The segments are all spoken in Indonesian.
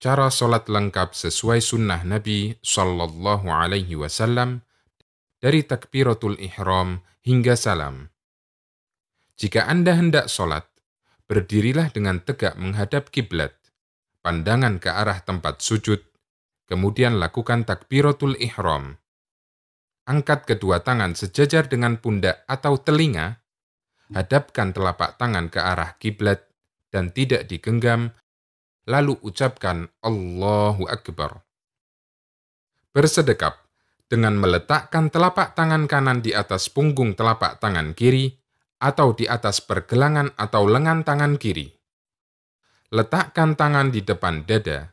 cara sholat lengkap sesuai sunnah Nabi Shallallahu Alaihi Wasallam dari takbiratul ihram hingga salam. Jika Anda hendak sholat, berdirilah dengan tegak menghadap kiblat, pandangan ke arah tempat sujud, kemudian lakukan takbiratul ihram. Angkat kedua tangan sejajar dengan pundak atau telinga, hadapkan telapak tangan ke arah kiblat dan tidak digenggam lalu ucapkan Allahu Akbar. Bersedekap dengan meletakkan telapak tangan kanan di atas punggung telapak tangan kiri atau di atas pergelangan atau lengan tangan kiri. Letakkan tangan di depan dada.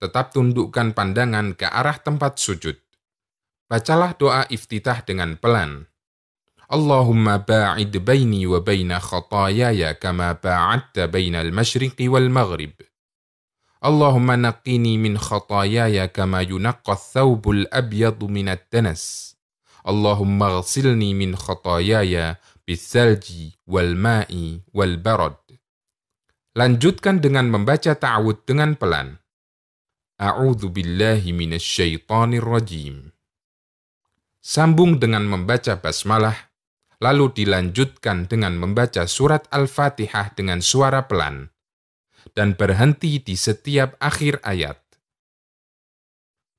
Tetap tundukkan pandangan ke arah tempat sujud. Bacalah doa iftitah dengan pelan. اللهم باعد بيني وبين خطاياي كما باعدت بين المشرق والمغرب اللهم نقني من خطاياي كما ينقى الثوب الأبيض من الدنس اللهم اغسلني من خطاياي بالثلج والماء والبرد Lanjutkan dengan membaca ta'awud dengan pelan. A'udzu billahi minasyaitonir rajim. Sambung dengan membaca basmalah lalu dilanjutkan dengan membaca surat Al-Fatihah dengan suara pelan, dan berhenti di setiap akhir ayat.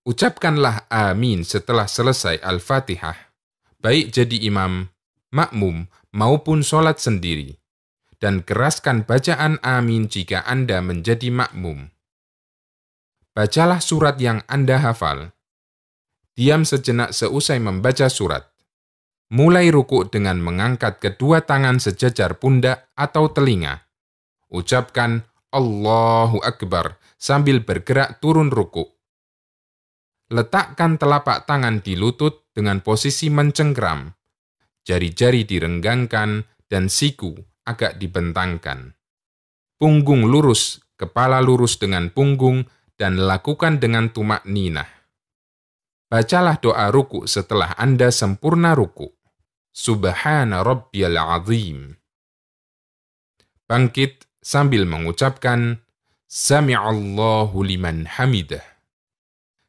Ucapkanlah amin setelah selesai Al-Fatihah, baik jadi imam, makmum, maupun sholat sendiri, dan keraskan bacaan amin jika Anda menjadi makmum. Bacalah surat yang Anda hafal. Diam sejenak seusai membaca surat mulai rukuk dengan mengangkat kedua tangan sejajar pundak atau telinga. Ucapkan Allahu Akbar sambil bergerak turun rukuk. Letakkan telapak tangan di lutut dengan posisi mencengkram. Jari-jari direnggangkan dan siku agak dibentangkan. Punggung lurus, kepala lurus dengan punggung, dan lakukan dengan tumak ninah. Bacalah doa ruku setelah Anda sempurna ruku. Subhana Rabbiyal Azim. Bangkit sambil mengucapkan Sami'allahu liman hamidah.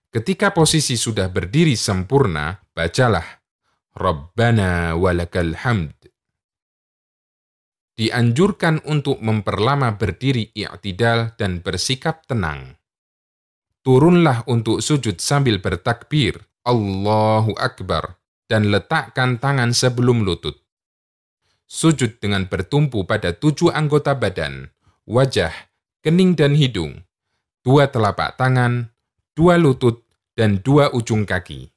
Ketika posisi sudah berdiri sempurna, bacalah Rabbana walakal hamd. Dianjurkan untuk memperlama berdiri i'tidal dan bersikap tenang. Turunlah untuk sujud sambil bertakbir, Allahu Akbar, dan letakkan tangan sebelum lutut. Sujud dengan bertumpu pada tujuh anggota badan, wajah, kening dan hidung, dua telapak tangan, dua lutut, dan dua ujung kaki.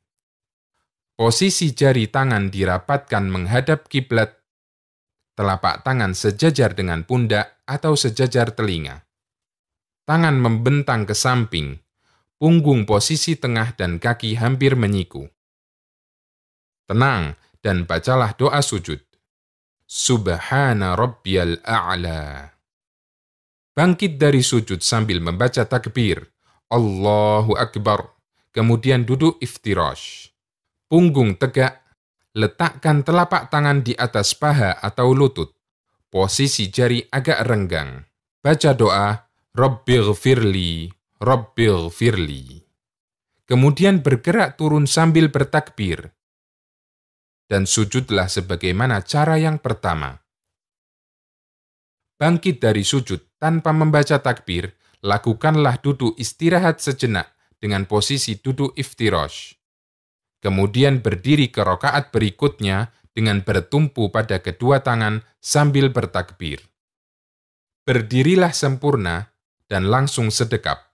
Posisi jari tangan dirapatkan menghadap kiblat, telapak tangan sejajar dengan pundak atau sejajar telinga. Tangan membentang ke samping, punggung posisi tengah dan kaki hampir menyiku tenang, dan bacalah doa sujud. Subhana rabbiyal a'la. Bangkit dari sujud sambil membaca takbir. Allahu Akbar. Kemudian duduk iftirash. Punggung tegak. Letakkan telapak tangan di atas paha atau lutut. Posisi jari agak renggang. Baca doa, Rabbighfirli, firli. Kemudian bergerak turun sambil bertakbir dan sujudlah sebagaimana cara yang pertama. Bangkit dari sujud tanpa membaca takbir, lakukanlah duduk istirahat sejenak dengan posisi duduk iftirosh. Kemudian berdiri ke rokaat berikutnya dengan bertumpu pada kedua tangan sambil bertakbir. Berdirilah sempurna dan langsung sedekap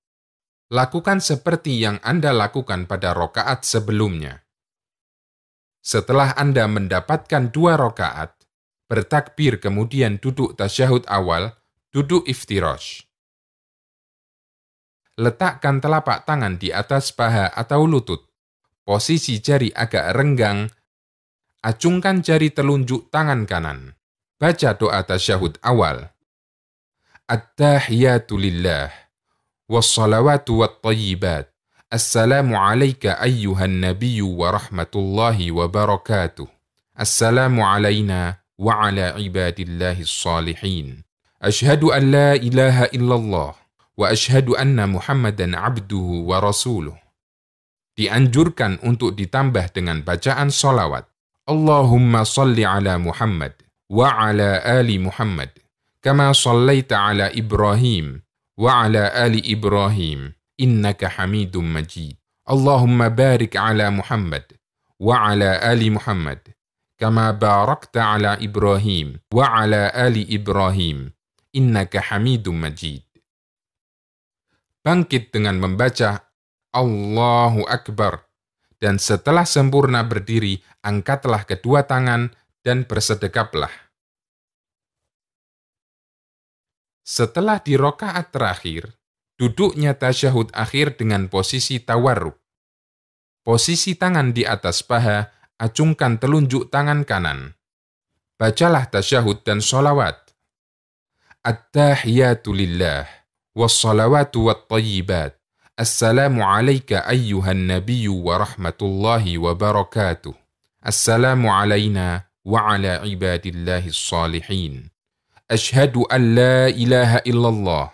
lakukan seperti yang Anda lakukan pada rokaat sebelumnya. Setelah Anda mendapatkan dua rokaat, bertakbir kemudian duduk tasyahud awal, duduk iftirosh. Letakkan telapak tangan di atas paha atau lutut. Posisi jari agak renggang. Acungkan jari telunjuk tangan kanan. Baca doa tasyahud awal. At-tahiyatu lillah. Wassalawatu wat-tayyibat. السلام عليك أيها النبي ورحمة الله وبركاته السلام علينا وعلى عباد الله الصالحين أشهد أن لا إله إلا الله وأشهد أن محمدا abduhu wa rasuluh Dianjurkan untuk ditambah dengan bacaan solawat. Allahumma salli ala Muhammad wa ala ali Muhammad. Kama sallaita ala Ibrahim wa ala ali Ibrahim. innaka hamidum majid. Allahumma barik ala Muhammad wa ala ali Muhammad kama barakta ala Ibrahim wa ala ali Ibrahim innaka hamidum majid. Bangkit dengan membaca Allahu Akbar dan setelah sempurna berdiri angkatlah kedua tangan dan bersedekaplah. Setelah di rokaat terakhir, duduknya tasyahud akhir dengan posisi tawarruk. Posisi tangan di atas paha, acungkan telunjuk tangan kanan. Bacalah tasyahud dan sholawat. At-tahiyatu lillah, wassalawatu wat-tayyibat. Assalamu alayka ayyuhan nabiyyu wa rahmatullahi wa barakatuh. Assalamu alayna wa ala ibadillahi salihin. Ashhadu an la ilaha illallah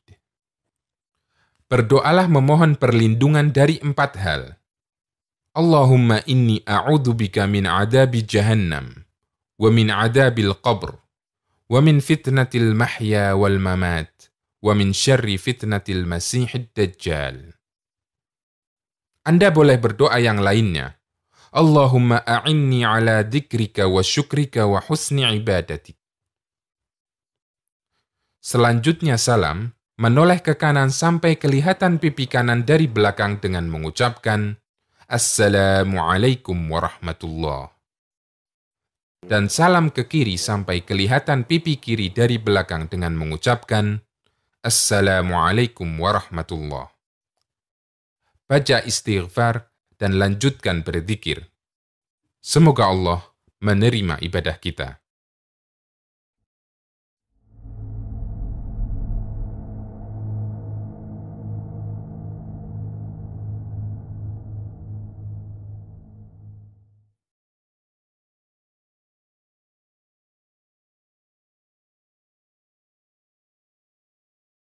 berdoalah memohon perlindungan dari empat hal. Allahumma inni a'udzubika min adabi jahannam, wa min adabil qabr, wa min fitnatil mahya wal mamat, wa min syarri fitnatil masihid dajjal. Anda boleh berdoa yang lainnya. Allahumma a'inni ala dikrika wa syukrika wa husni ibadatik. Selanjutnya salam, menoleh ke kanan sampai kelihatan pipi kanan dari belakang dengan mengucapkan Assalamualaikum warahmatullah. Dan salam ke kiri sampai kelihatan pipi kiri dari belakang dengan mengucapkan Assalamualaikum warahmatullah. Baca istighfar dan lanjutkan berzikir. Semoga Allah menerima ibadah kita.